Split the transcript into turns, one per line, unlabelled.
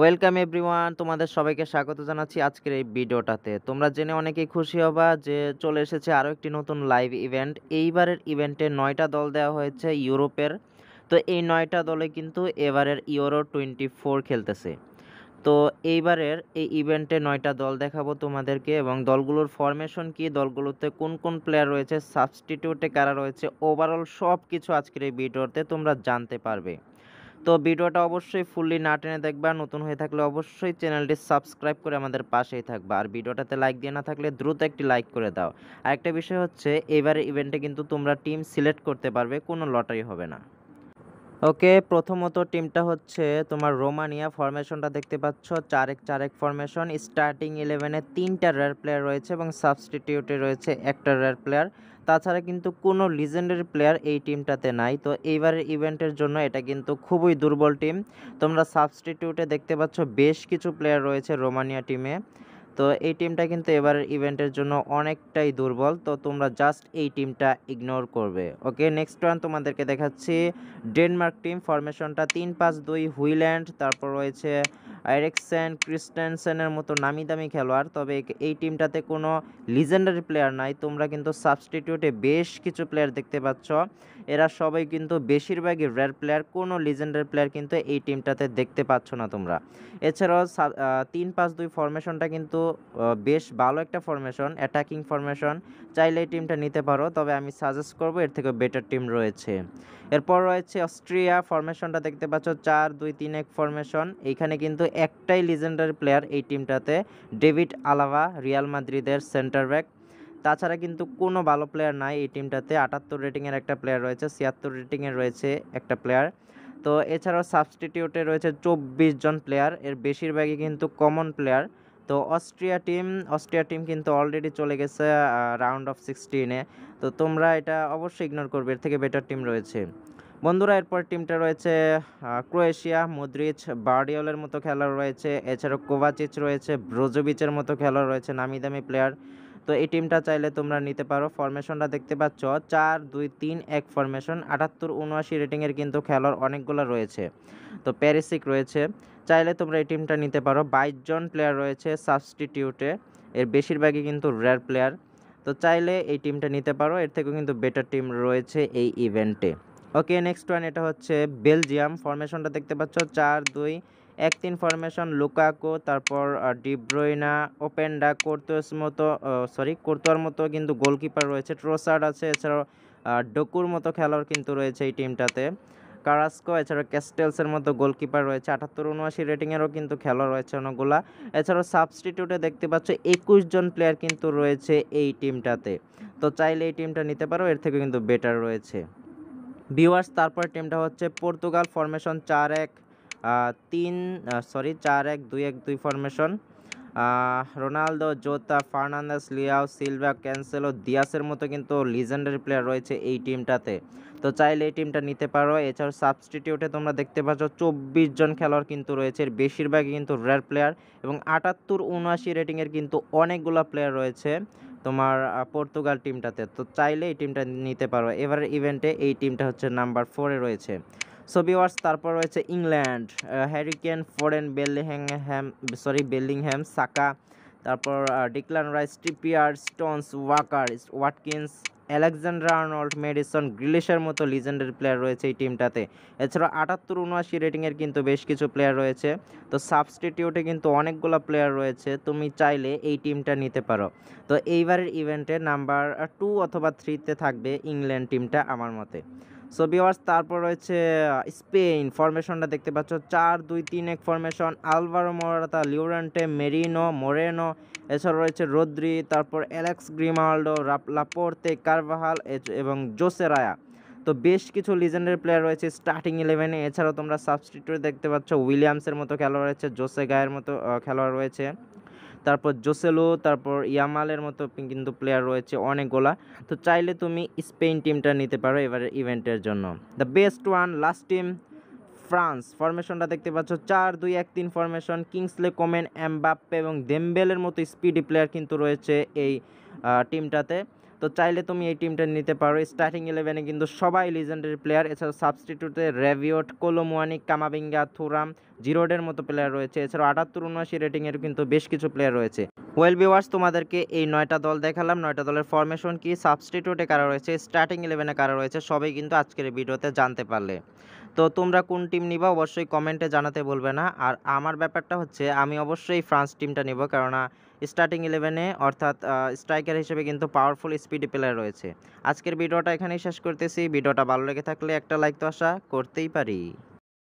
welcome everyone তোমাদের সবাইকে স্বাগত জানাচ্ছি আজকের এই ভিডিওটাতে তোমরা জেনে অনেকেই খুশি হবা যে চলে এসেছে আরও একটি নতুন লাইভ ইভেন্ট এইবারের ইভেন্টে নয়টা দল দেওয়া হয়েছে ইউরোপের তো এই নয়টা দলে কিন্তু এবারের ইউরো টোয়েন্টি ফোর খেলতেছে তো এইবারের এই ইভেন্টে নয়টা দল দেখাবো তোমাদেরকে এবং দলগুলোর ফরমেশন কি দলগুলোতে কোন কোন প্লেয়ার রয়েছে সাবস্টিটিউটে কারা রয়েছে ওভারঅল সব কিছু আজকের এই ভিডিওতে তোমরা জানতে পারবে তো ভিডিওটা অবশ্যই ফুললি না টেনে দেখবা নতুন হয়ে থাকলে অবশ্যই চ্যানেলটি সাবস্ক্রাইব করে আমাদের পাশেই থাকবা আর ভিডিওটাতে লাইক দিয়ে না থাকলে দ্রুত একটি লাইক করে দাও আর একটা বিষয় হচ্ছে এবারের ইভেন্টে কিন্তু তোমরা টিম সিলেক্ট করতে পারবে কোনো লটারি হবে না ওকে প্রথমত টিমটা হচ্ছে তোমার রোমানিয়া ফরমেশনটা দেখতে পাচ্ছ চারেক চারেক ফরমেশন স্টার্টিং ইলেভেনে তিনটা রেয়ার প্লেয়ার রয়েছে এবং সাবস্টিটিউটে রয়েছে একটা রেয়ার প্লেয়ার তাছাড়া কিন্তু কোনো লিজেন্ডারি প্লেয়ার এই টিমটাতে নাই তো এইবারের ইভেন্টের জন্য এটা কিন্তু খুবই দুর্বল টিম তোমরা সাবস্টিটিউটে দেখতে পাচ্ছ বেশ কিছু প্লেয়ার রয়েছে রোমানিয়া টিমে তো এই টিমটা কিন্তু এবারের ইভেন্টের জন্য অনেকটাই দুর্বল তো তোমরা জাস্ট এই টিমটা ইগনোর করবে ওকে নেক্সট ওয়ান তোমাদেরকে দেখাচ্ছি ডেনমার্ক টিম ফরমেশনটা তিন পাঁচ দুই হুইল্যান্ড তারপর রয়েছে আইরেকসেন ক্রিস্টেনসেনের মতো নামি দামি খেলোয়াড় তবে এই টিমটাতে কোনো লিজেন্ডারি প্লেয়ার নাই তোমরা কিন্তু সাবস্টিটিউটে বেশ কিছু প্লেয়ার দেখতে পাচ্ছ এরা সবাই কিন্তু বেশিরভাগই রেয়ার প্লেয়ার কোনো লিজেন্ডারি প্লেয়ার কিন্তু এই টিমটাতে দেখতে পাচ্ছ না তোমরা এছাড়াও তিন পাঁচ দুই ফরমেশনটা কিন্তু কিন্তু বেশ ভালো একটা ফরমেশন অ্যাটাকিং ফরমেশন চাইলে এই টিমটা নিতে পারো তবে আমি সাজেস্ট করব এর থেকে বেটার টিম রয়েছে এরপর রয়েছে অস্ট্রিয়া ফরমেশনটা দেখতে পাচ্ছ চার দুই তিন এক ফরমেশন এইখানে কিন্তু একটাই লিজেন্ডারি প্লেয়ার এই টিমটাতে ডেভিড আলাভা রিয়াল মাদ্রিদের সেন্টার ব্যাক তাছাড়া কিন্তু কোনো ভালো প্লেয়ার নাই এই টিমটাতে আটাত্তর রেটিংয়ের একটা প্লেয়ার রয়েছে ছিয়াত্তর রেটিংয়ের রয়েছে একটা প্লেয়ার তো এছাড়াও সাবস্টিটিউটে রয়েছে চব্বিশ জন প্লেয়ার এর বেশিরভাগই কিন্তু কমন প্লেয়ার তো অস্ট্রিয়া টিম অস্ট্রিয়া টিম কিন্তু অলরেডি চলে গেছে রাউন্ড অফ সিক্সটিনে তো তোমরা এটা অবশ্যই ইগনোর করবে এর থেকে বেটার টিম রয়েছে বন্ধুরা এরপর টিমটা রয়েছে ক্রোয়েশিয়া মুদ্রিচ বার্ডিওলের মতো খেলা রয়েছে এছাড়াও কোভাচিচ রয়েছে ব্রোজোবিচের মতো খেলা রয়েছে নামি দামি প্লেয়ার তো এই টিমটা চাইলে তোমরা নিতে পারো ফরমেশনটা দেখতে পাচ্ছ চার দুই তিন এক ফরমেশন আটাত্তর উনআশি রেটিংয়ের কিন্তু খেলোয়াড় অনেকগুলো রয়েছে তো প্যারিসিক রয়েছে চাইলে তোমরা এই টিমটা নিতে পারো বাইশ জন প্লেয়ার রয়েছে সাবস্টিটিউটে এর বেশিরভাগই কিন্তু রেয়ার প্লেয়ার তো চাইলে এই টিমটা নিতে পারো এর থেকেও কিন্তু বেটার টিম রয়েছে এই ইভেন্টে ওকে নেক্সট ওয়ান এটা হচ্ছে বেলজিয়াম ফরমেশনটা দেখতে পাচ্ছ চার দুই এক তিন ফরমেশন লুকাকো তারপর ডিব্রোইনা ওপেন্ডা কোর্তোস মতো সরি কোর্তোয়ার মতো কিন্তু গোলকিপার রয়েছে ট্রোসার্ড আছে এছাড়াও ডকুর মতো খেলোয়াড় কিন্তু রয়েছে এই টিমটাতে কারাস্কো এছাড়া ক্যাস্টেলসের মতো গোলকিপার রয়েছে আটাত্তর উনআশি রেটিংয়েরও কিন্তু খেলোয়াড় রয়েছে অনেকগুলা এছাড়াও সাবস্টিটিউটে দেখতে পাচ্ছ একুশ জন প্লেয়ার কিন্তু রয়েছে এই টিমটাতে তো চাইলে এই টিমটা নিতে পারো এর থেকে কিন্তু বেটার রয়েছে ভিওয়ার্স তারপর টিমটা হচ্ছে পর্তুগাল ফরমেশন চার এক তিন সরি চার এক দুই এক দুই formation Ronaldo Jota Fernandes Leao Silva Cancelo দিয়াসের মতো কিন্তু লিজেন্ডারি প্লেয়ার রয়েছে এই টিমটাতে তো চাইলে এই টিমটা নিতে পারো এছাড়াও সাবস্টিটিউটে তোমরা দেখতে পাচ্ছ চব্বিশ জন খেলোয়াড় কিন্তু রয়েছে এর বেশিরভাগই কিন্তু রেয়ার প্লেয়ার এবং আটাত্তর উনআশি রেটিংয়ের কিন্তু অনেকগুলো প্লেয়ার রয়েছে তোমার পর্তুগাল টিমটাতে তো চাইলে এই টিমটা নিতে পারো এবারের ইভেন্টে এই টিমটা হচ্ছে নাম্বার ফোরে রয়েছে সো বিওয়ার্স তারপর রয়েছে ইংল্যান্ড হ্যারিকেন ফোরেন হ্যাম সরি বেলিংহ্যাম সাকা তারপর Declan Rice Trippier Stones Walker Watkins Alexander Arnold Maddison গ্রিলিশের মতো লিজেন্ডের প্লেয়ার রয়েছে এই টিমটাতে এছাড়া আটাত্তর উনআশি রেটিংয়ের কিন্তু বেশ কিছু প্লেয়ার রয়েছে তো সাবস্টিটিউটে কিন্তু অনেকগুলো প্লেয়ার রয়েছে তুমি চাইলে এই টিমটা নিতে পারো তো এইবারের ইভেন্টে নাম্বার টু অথবা থ্রিতে থাকবে ইংল্যান্ড টিমটা আমার মতে সো বিওয়ার্স তারপর রয়েছে স্পেন ফরমেশনটা দেখতে পাচ্ছ চার দুই তিন এক formation Alvaro Morata Llorente Merino Moreno এছাড়া রয়েছে রোদ্রি তারপর অ্যালেক্স গ্রিমাল্ডো লাপোর্তে কার্ভাহাল এবং জোসেরায়া তো বেশ কিছু লিজেন্ডারি প্লেয়ার রয়েছে স্টার্টিং ইলেভেনে এছাড়াও তোমরা সাবস্টিটিউট দেখতে পাচ্ছ উইলিয়ামসের মতো খেলোয়াড় রয়েছে জোসে গায়ের মতো খেলোয়াড় রয়েছে তারপর জোসেলো তারপর ইয়ামালের মতো কিন্তু প্লেয়ার রয়েছে অনেকগুলা তো চাইলে তুমি স্পেন টিমটা নিতে পারো এবারে ইভেন্টের জন্য the best one last team France ফরমেশনটা দেখতে পাচ্ছ চার দুই এক তিন ফরমেশন কিংসলে কোমেন এমবাপ্পে এবং দেমবেলের মতো স্পিডি প্লেয়ার কিন্তু রয়েছে এই টিমটাতে তো চাইলে তুমি এই টিমটা নিতে পারো স্টার্টিং ইলেভেনে কিন্তু সবাই লিজেন্ডারি প্লেয়ার এছাড়া সাবস্টিটিউটে রেভিওট কোলোমোয়ানি কামাবিঙ্গা থুরাম জিরোডের মতো প্লেয়ার রয়েছে এছাড়া আটাত্তর উনআশি রেটিংয়ের কিন্তু বেশ কিছু প্লেয়ার রয়েছে ওয়েল বিওয়ার্স তোমাদেরকে এই নয়টা দল দেখালাম নয়টা দলের ফরমেশন কি সাবস্টিটিউটে কারা রয়েছে স্টার্টিং ইলেভেনে কারা রয়েছে সবই কিন্তু আজকের ভিডিওতে জানতে পারলে তো তোমরা কোন টিম নিবা অবশ্যই কমেন্টে জানাতে বলবে না আর আমার ব্যাপারটা হচ্ছে আমি অবশ্যই ফ্রান্স টিমটা নিব কেননা স্টার্টিং ইলেভেনে অর্থাৎ স্ট্রাইকার হিসেবে কিন্তু পাওয়ারফুল এসপিডি প্লেয়ার রয়েছে আজকের ভিডিওটা এখানেই শেষ করতেছি ভিডিওটা ভালো লেগে থাকলে একটা লাইক তো আশা করতেই পারি